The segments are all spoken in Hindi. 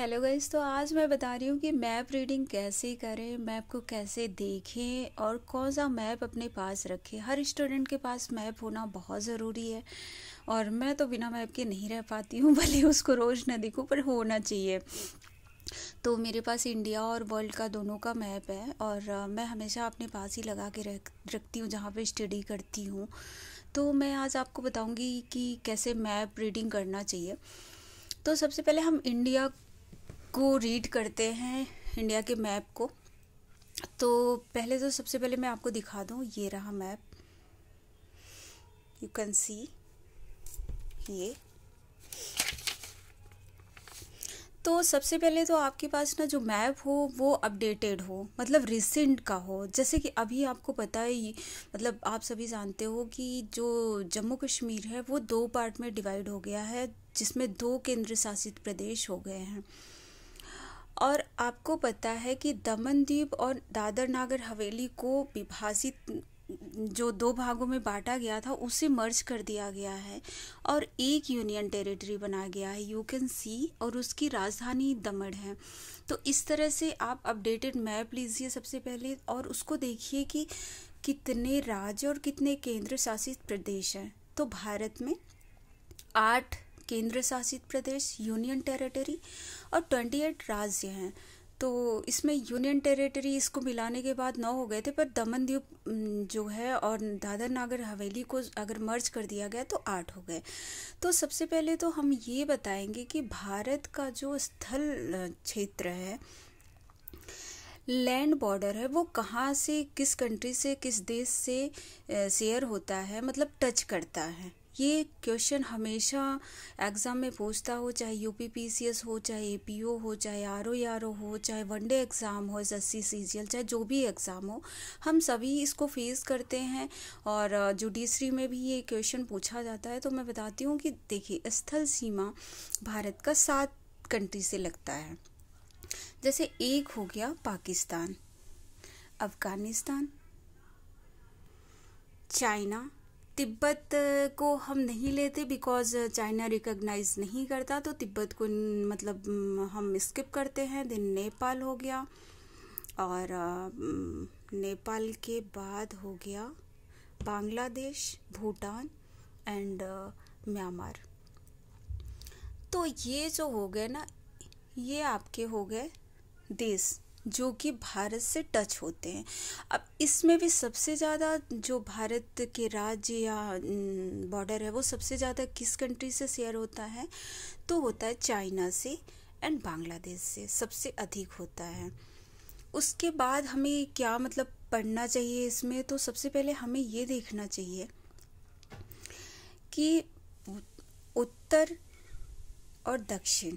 हेलो गाइज तो आज मैं बता रही हूँ कि मैप रीडिंग कैसे करें मैप को कैसे देखें और कौन सा मैप अपने पास रखें हर स्टूडेंट के पास मैप होना बहुत ज़रूरी है और मैं तो बिना मैप के नहीं रह पाती हूँ भले उसको रोज़ ना देखूँ पर होना चाहिए तो मेरे पास इंडिया और वर्ल्ड का दोनों का मैप है और मैं हमेशा अपने पास ही लगा के रख रखती हूँ जहाँ पर स्टडी करती हूँ तो मैं आज आपको बताऊँगी कि कैसे मैप रीडिंग करना चाहिए तो सबसे पहले हम इंडिया को रीड करते हैं इंडिया के मैप को तो पहले तो सबसे पहले मैं आपको दिखा दूँ ये रहा मैप यू कैन सी ये तो सबसे पहले तो आपके पास ना जो मैप हो वो अपडेटेड हो मतलब रिसेंट का हो जैसे कि अभी आपको पता है मतलब आप सभी जानते हो कि जो जम्मू कश्मीर है वो दो पार्ट में डिवाइड हो गया है जिसमें दो केंद्र शासित प्रदेश हो गए हैं और आपको पता है कि दमन द्वीप और दादर नागर हवेली को विभाजित जो दो भागों में बांटा गया था उसे मर्ज कर दिया गया है और एक यूनियन टेरिटरी बनाया गया है यू कैन सी और उसकी राजधानी दमण है तो इस तरह से आप अपडेटेड मैप लीजिए सबसे पहले और उसको देखिए कि कितने राज्य और कितने केंद्र शासित प्रदेश हैं तो भारत में आठ केंद्र शासित प्रदेश यूनियन टेरिटरी और ट्वेंटी एट राज्य हैं तो इसमें यूनियन टेरिटरी इसको मिलाने के बाद नौ हो गए थे पर दमन द्वीप जो है और दादर नागर हवेली को अगर मर्ज कर दिया गया तो आठ हो गए तो सबसे पहले तो हम ये बताएंगे कि भारत का जो स्थल क्षेत्र है लैंड बॉर्डर है वो कहाँ से किस कंट्री से किस देश से शेयर होता है मतलब टच करता है ये क्वेश्चन हमेशा एग्ज़ाम में पूछता हो चाहे U P P C S हो चाहे ए पी ओ हो चाहे आर ओ आर ओ हो चाहे वनडे एग्ज़ाम हो S S C C G L चाहे जो भी एग्ज़ाम हो हम सभी इसको फेस करते हैं और जुडिशरी में भी ये क्वेश्चन पूछा जाता है तो मैं बताती हूँ कि देखिए स्थल सीमा भारत का सात कंट्री से लगता है जैसे एक हो गया पाकिस्तान अफ़गानिस्तान चाइना तिब्बत को हम नहीं लेते बिकॉज चाइना रिकॉग्नाइज नहीं करता तो तिब्बत को मतलब हम स्किप करते हैं देन नेपाल हो गया और नेपाल के बाद हो गया बांग्लादेश भूटान एंड म्यांमार तो ये जो हो गए ना ये आपके हो गए देश जो कि भारत से टच होते हैं अब इसमें भी सबसे ज़्यादा जो भारत के राज्य या बॉर्डर है वो सबसे ज़्यादा किस कंट्री से शेयर होता है तो होता है चाइना से एंड बांग्लादेश से सबसे अधिक होता है उसके बाद हमें क्या मतलब पढ़ना चाहिए इसमें तो सबसे पहले हमें ये देखना चाहिए कि उत्तर और दक्षिण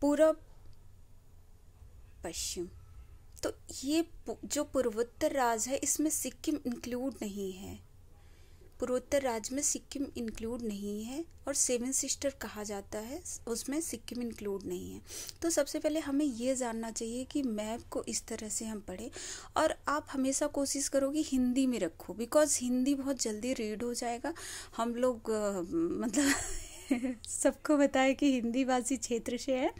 पूरब पश्चिम तो ये जो पूर्वोत्तर राज्य है इसमें सिक्किम इंक्लूड नहीं है पूर्वोत्तर राज्य में सिक्किम इंक्लूड नहीं है और सेवन सिस्टर कहा जाता है उसमें सिक्किम इंक्लूड नहीं है तो सबसे पहले हमें यह जानना चाहिए कि मैप को इस तरह से हम पढ़ें और आप हमेशा कोशिश करो कि हिंदी में रखो बिकॉज हिंदी बहुत जल्दी रीड हो जाएगा हम लोग मतलब सबको बताए कि हिंदी भाषी क्षेत्र से है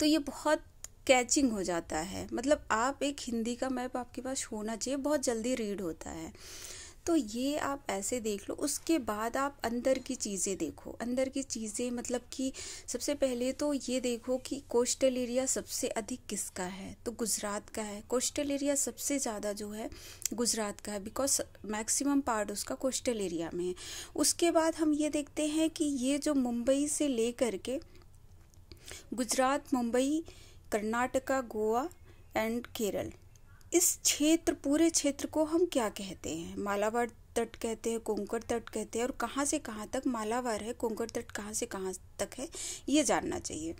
तो ये बहुत स्केचिंग हो जाता है मतलब आप एक हिंदी का मैप आपके पास होना चाहिए बहुत जल्दी रीड होता है तो ये आप ऐसे देख लो उसके बाद आप अंदर की चीज़ें देखो अंदर की चीज़ें मतलब कि सबसे पहले तो ये देखो कि कोस्टल एरिया सबसे अधिक किसका है तो गुजरात का है कोस्टल एरिया सबसे ज़्यादा जो है गुजरात का है बिकॉज मैक्सिमम पार्ट उसका कोस्टल एरिया में है उसके बाद हम ये देखते हैं कि ये जो मुंबई से ले करके गुजरात मुंबई कर्नाटका गोवा एंड केरल इस क्षेत्र पूरे क्षेत्र को हम क्या कहते हैं मालाबार तट कहते हैं कोंकण तट कहते हैं और कहाँ से कहाँ तक मालावार है कोंकण तट कहाँ से कहाँ तक है ये जानना चाहिए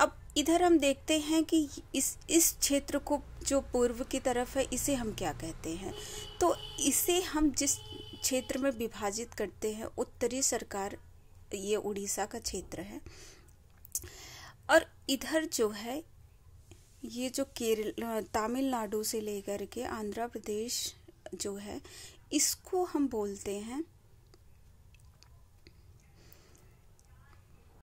अब इधर हम देखते हैं कि इस इस क्षेत्र को जो पूर्व की तरफ है इसे हम क्या कहते हैं तो इसे हम जिस क्षेत्र में विभाजित करते हैं उत्तरी सरकार ये उड़ीसा का क्षेत्र है और इधर जो है ये जो केरल तमिलनाडु से लेकर के आंध्र प्रदेश जो है इसको हम बोलते हैं